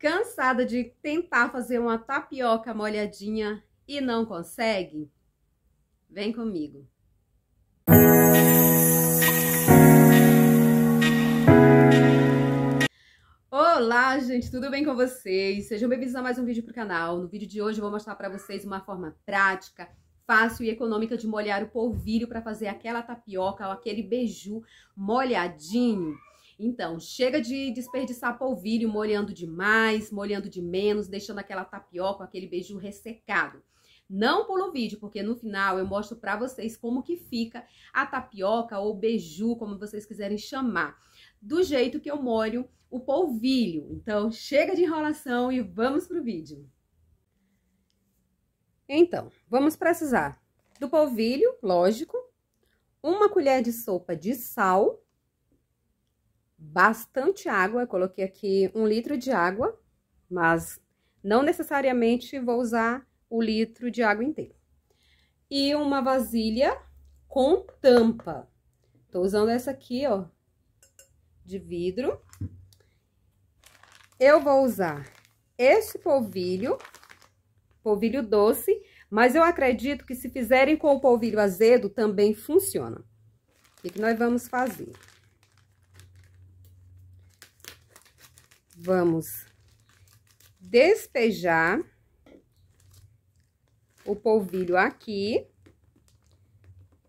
Cansada de tentar fazer uma tapioca molhadinha e não consegue? Vem comigo! Olá, gente, tudo bem com vocês? Sejam bem-vindos a mais um vídeo para o canal. No vídeo de hoje eu vou mostrar para vocês uma forma prática, fácil e econômica de molhar o polvilho para fazer aquela tapioca ou aquele beiju molhadinho. Então, chega de desperdiçar polvilho molhando demais, molhando de menos, deixando aquela tapioca, aquele beiju ressecado. Não pula o vídeo, porque no final eu mostro para vocês como que fica a tapioca ou beiju, como vocês quiserem chamar, do jeito que eu molho o polvilho. Então, chega de enrolação e vamos pro vídeo. Então, vamos precisar do polvilho, lógico, uma colher de sopa de sal, bastante água. Eu coloquei aqui um litro de água, mas não necessariamente vou usar o litro de água inteiro. E uma vasilha com tampa. Tô usando essa aqui, ó, de vidro. Eu vou usar esse polvilho, polvilho doce, mas eu acredito que se fizerem com o polvilho azedo, também funciona. O que, que nós vamos fazer? vamos despejar o polvilho aqui.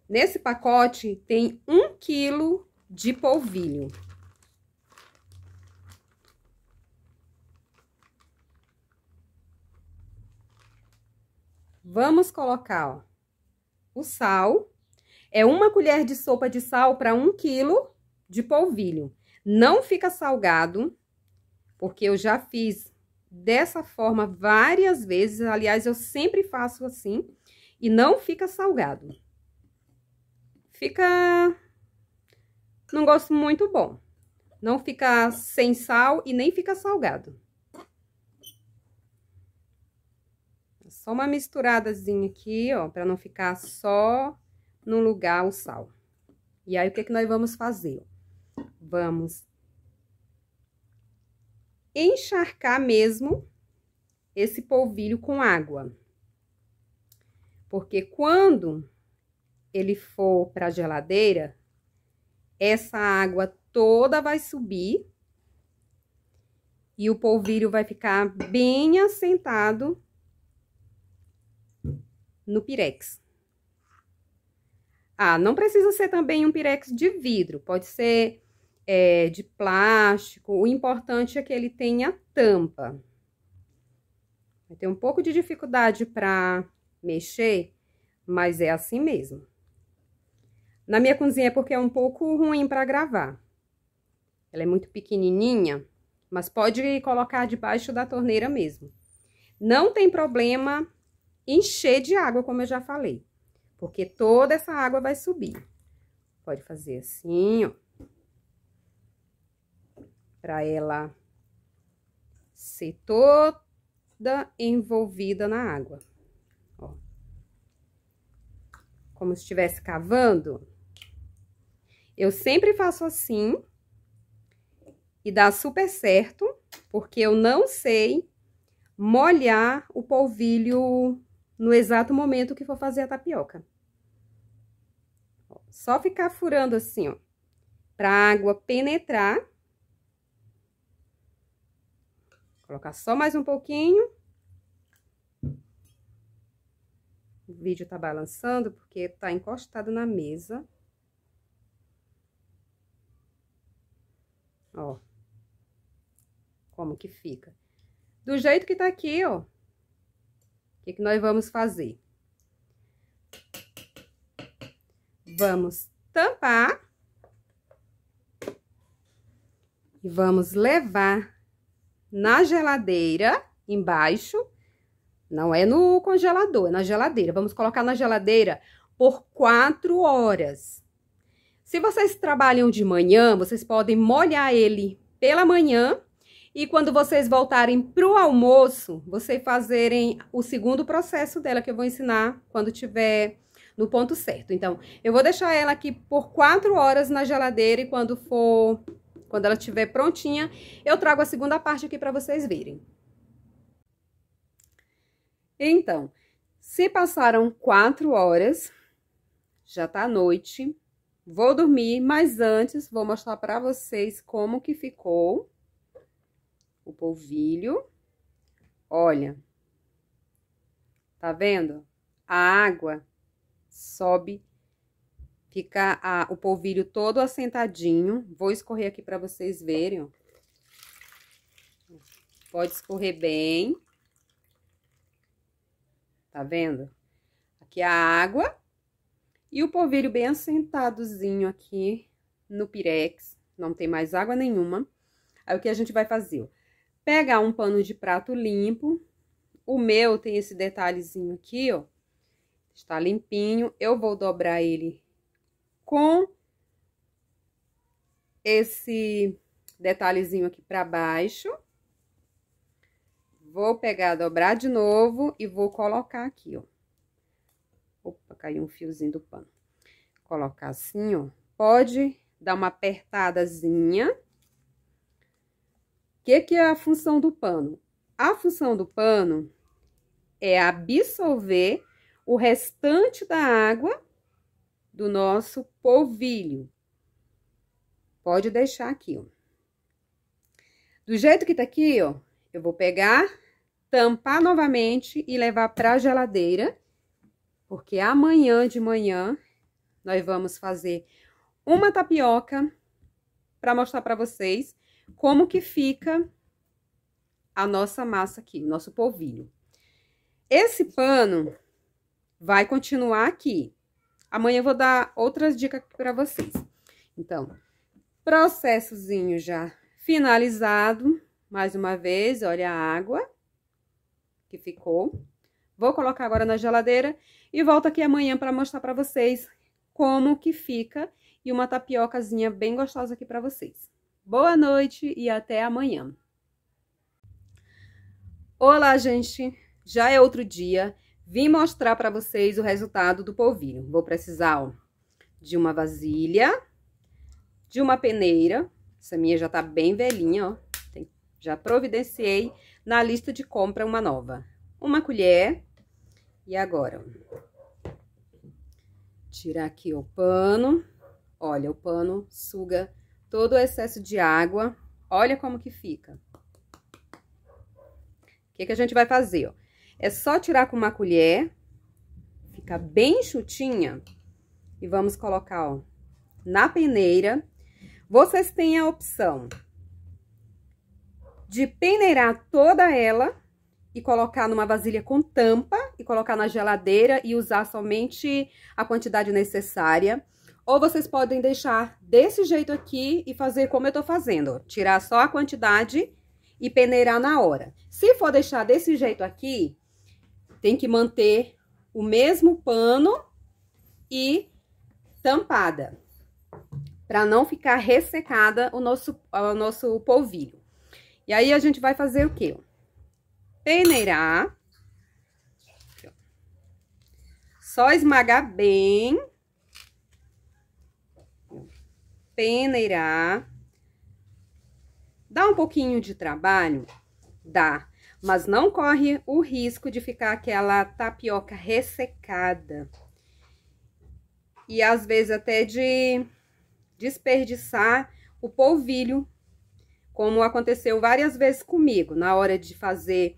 Nesse pacote tem um quilo de polvilho. Vamos colocar ó, o sal. É uma colher de sopa de sal para um quilo de polvilho. Não fica salgado, porque eu já fiz dessa forma várias vezes, aliás, eu sempre faço assim, e não fica salgado. Fica... não gosto muito bom. Não fica sem sal e nem fica salgado. Só uma misturadazinha aqui, ó, para não ficar só no lugar o sal. E aí, o que, é que nós vamos fazer? Vamos encharcar mesmo esse polvilho com água. Porque quando ele for para a geladeira, essa água toda vai subir e o polvilho vai ficar bem assentado no pirex. Ah, não precisa ser também um pirex de vidro, pode ser é, de plástico. O importante é que ele tenha tampa. Vai ter um pouco de dificuldade para mexer, mas é assim mesmo. Na minha cozinha é porque é um pouco ruim para gravar. Ela é muito pequenininha, mas pode colocar debaixo da torneira mesmo. Não tem problema encher de água, como eu já falei, porque toda essa água vai subir. Pode fazer assim, ó para ela ser toda envolvida na água. Ó. Como se estivesse cavando. Eu sempre faço assim e dá super certo, porque eu não sei molhar o polvilho no exato momento que for fazer a tapioca. Só ficar furando assim, ó, pra água penetrar colocar só mais um pouquinho. O vídeo tá balançando porque tá encostado na mesa. Ó. Como que fica. Do jeito que tá aqui, ó. O que, que nós vamos fazer? Vamos tampar. E vamos levar na geladeira, embaixo. Não é no congelador, é na geladeira. Vamos colocar na geladeira por quatro horas. Se vocês trabalham de manhã, vocês podem molhar ele pela manhã e quando vocês voltarem para o almoço, vocês fazerem o segundo processo dela, que eu vou ensinar quando tiver no ponto certo. Então, eu vou deixar ela aqui por quatro horas na geladeira e quando for quando ela estiver prontinha, eu trago a segunda parte aqui para vocês verem. Então, se passaram quatro horas, já tá noite, vou dormir, mas antes vou mostrar para vocês como que ficou o polvilho. Olha, tá vendo? A água sobe Fica a, o polvilho todo assentadinho. Vou escorrer aqui para vocês verem, ó. Pode escorrer bem. Tá vendo? Aqui é a água. E o polvilho bem assentadozinho aqui no pirex. Não tem mais água nenhuma. Aí, o que a gente vai fazer, Pegar um pano de prato limpo. O meu tem esse detalhezinho aqui, ó. Está limpinho. Eu vou dobrar ele com esse detalhezinho aqui para baixo. Vou pegar, dobrar de novo e vou colocar aqui, ó. Opa, caiu um fiozinho do pano. Colocar assim, ó. Pode dar uma apertadazinha. O que, que é a função do pano? A função do pano é absorver o restante da água do nosso polvilho. Pode deixar aqui, ó. Do jeito que tá aqui, ó, eu vou pegar, tampar novamente e levar pra geladeira, porque amanhã de manhã nós vamos fazer uma tapioca para mostrar para vocês como que fica a nossa massa aqui, nosso polvilho. Esse pano vai continuar aqui, Amanhã eu vou dar outras dicas aqui para vocês. Então, processozinho já finalizado. Mais uma vez, olha a água que ficou. Vou colocar agora na geladeira e volto aqui amanhã para mostrar para vocês como que fica e uma tapiocazinha bem gostosa aqui para vocês. Boa noite e até amanhã. Olá, gente! Já é outro dia. Vim mostrar para vocês o resultado do polvilho. Vou precisar ó, de uma vasilha, de uma peneira. Essa minha já tá bem velhinha, ó. Tem, já providenciei na lista de compra uma nova. Uma colher. E agora, ó, tirar aqui o pano. Olha, o pano suga todo o excesso de água. Olha como que fica. O que, que a gente vai fazer, ó? É só tirar com uma colher, fica bem chutinha e vamos colocar, ó, na peneira. Vocês têm a opção de peneirar toda ela e colocar numa vasilha com tampa e colocar na geladeira e usar somente a quantidade necessária. Ou vocês podem deixar desse jeito aqui e fazer como eu tô fazendo, tirar só a quantidade e peneirar na hora. Se for deixar desse jeito aqui, tem que manter o mesmo pano e tampada, para não ficar ressecada o nosso, o nosso polvilho. E aí, a gente vai fazer o quê? Peneirar. Só esmagar bem. Peneirar. Dá um pouquinho de trabalho? Dá mas não corre o risco de ficar aquela tapioca ressecada. E às vezes até de desperdiçar o polvilho, como aconteceu várias vezes comigo, na hora de fazer,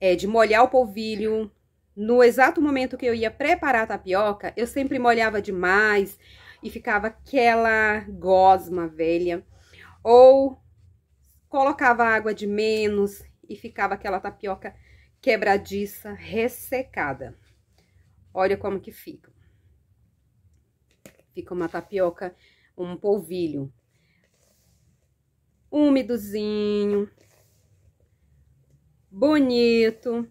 é, de molhar o polvilho, no exato momento que eu ia preparar a tapioca, eu sempre molhava demais e ficava aquela gosma velha. Ou colocava água de menos e ficava aquela tapioca quebradiça, ressecada. Olha como que fica. Fica uma tapioca, um polvilho. Úmidozinho. Bonito.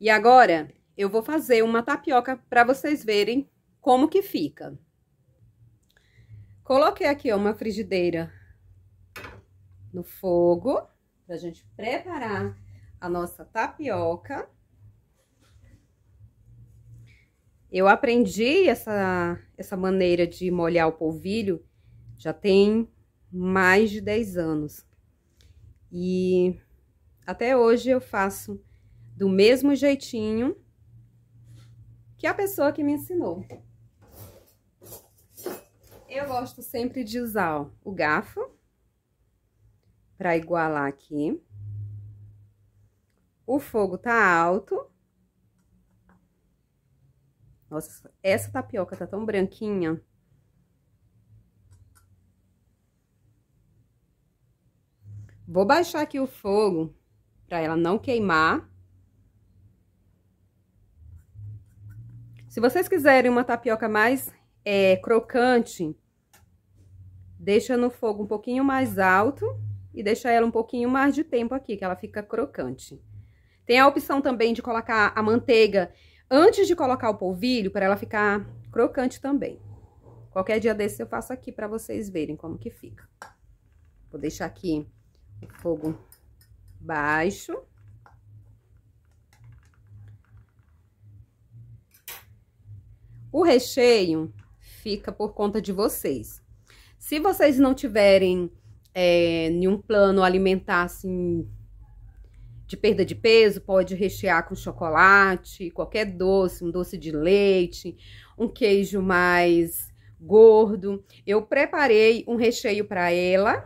E agora, eu vou fazer uma tapioca para vocês verem como que fica. Coloquei aqui ó, uma frigideira no fogo para a gente preparar a nossa tapioca. Eu aprendi essa, essa maneira de molhar o polvilho já tem mais de 10 anos. E até hoje eu faço do mesmo jeitinho que a pessoa que me ensinou. Eu gosto sempre de usar ó, o garfo para igualar aqui. O fogo tá alto. Nossa, essa tapioca tá tão branquinha. Vou baixar aqui o fogo para ela não queimar. Se vocês quiserem uma tapioca mais é, crocante, deixa no fogo um pouquinho mais alto e deixar ela um pouquinho mais de tempo aqui, que ela fica crocante. Tem a opção também de colocar a manteiga antes de colocar o polvilho, para ela ficar crocante também. Qualquer dia desse eu faço aqui para vocês verem como que fica. Vou deixar aqui o fogo baixo. O recheio fica por conta de vocês. Se vocês não tiverem é, um plano alimentar assim de perda de peso, pode rechear com chocolate, qualquer doce, um doce de leite, um queijo mais gordo. Eu preparei um recheio para ela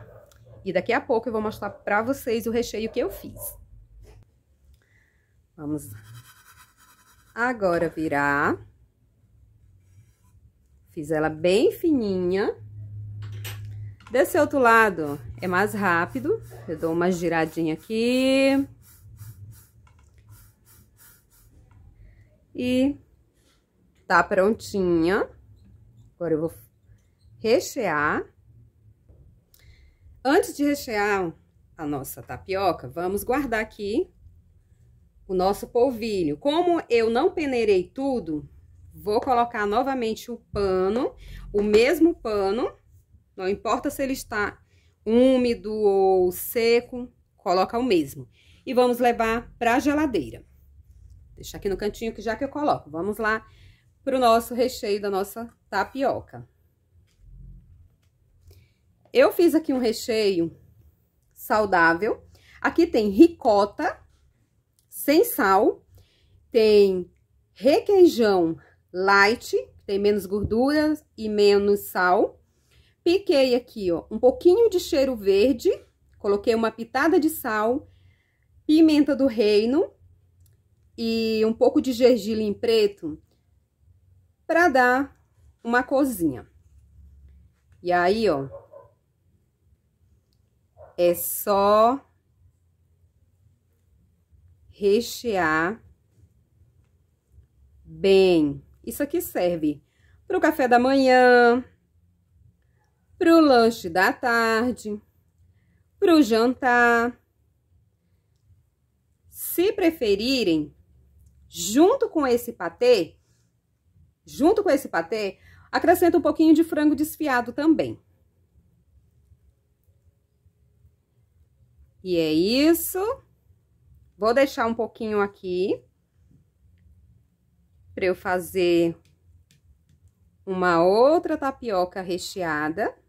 e daqui a pouco eu vou mostrar para vocês o recheio que eu fiz. Vamos agora virar. Fiz ela bem fininha. Desse outro lado é mais rápido. Eu dou uma giradinha aqui. E tá prontinha. Agora eu vou rechear. Antes de rechear a nossa tapioca, vamos guardar aqui o nosso polvilho. Como eu não peneirei tudo, vou colocar novamente o pano, o mesmo pano não importa se ele está úmido ou seco, coloca o mesmo. E vamos levar para a geladeira. Deixa aqui no cantinho que já que eu coloco. Vamos lá para o nosso recheio da nossa tapioca. Eu fiz aqui um recheio saudável. Aqui tem ricota sem sal, tem requeijão light, tem menos gordura e menos sal. Piquei aqui, ó, um pouquinho de cheiro verde, coloquei uma pitada de sal, pimenta do reino e um pouco de gergelim preto para dar uma cozinha. E aí, ó, é só rechear bem. Isso aqui serve para o café da manhã, para o lanche da tarde, para o jantar. Se preferirem, junto com esse patê, junto com esse patê, acrescenta um pouquinho de frango desfiado também. E é isso. Vou deixar um pouquinho aqui para eu fazer uma outra tapioca recheada.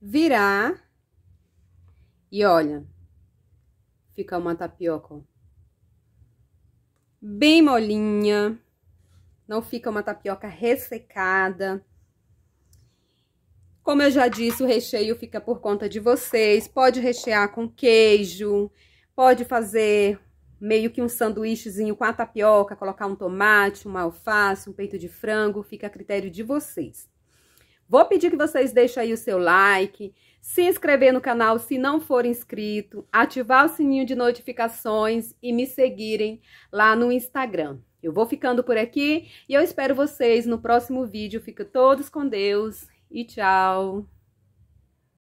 virar. E olha, fica uma tapioca, ó. Bem molinha. Não fica uma tapioca ressecada. Como eu já disse, o recheio fica por conta de vocês. Pode rechear com queijo, pode fazer meio que um sanduíchezinho com a tapioca, colocar um tomate, uma alface, um peito de frango, fica a critério de vocês. Vou pedir que vocês deixem aí o seu like, se inscrever no canal se não for inscrito, ativar o sininho de notificações e me seguirem lá no Instagram. Eu vou ficando por aqui e eu espero vocês no próximo vídeo. Fica todos com Deus e tchau!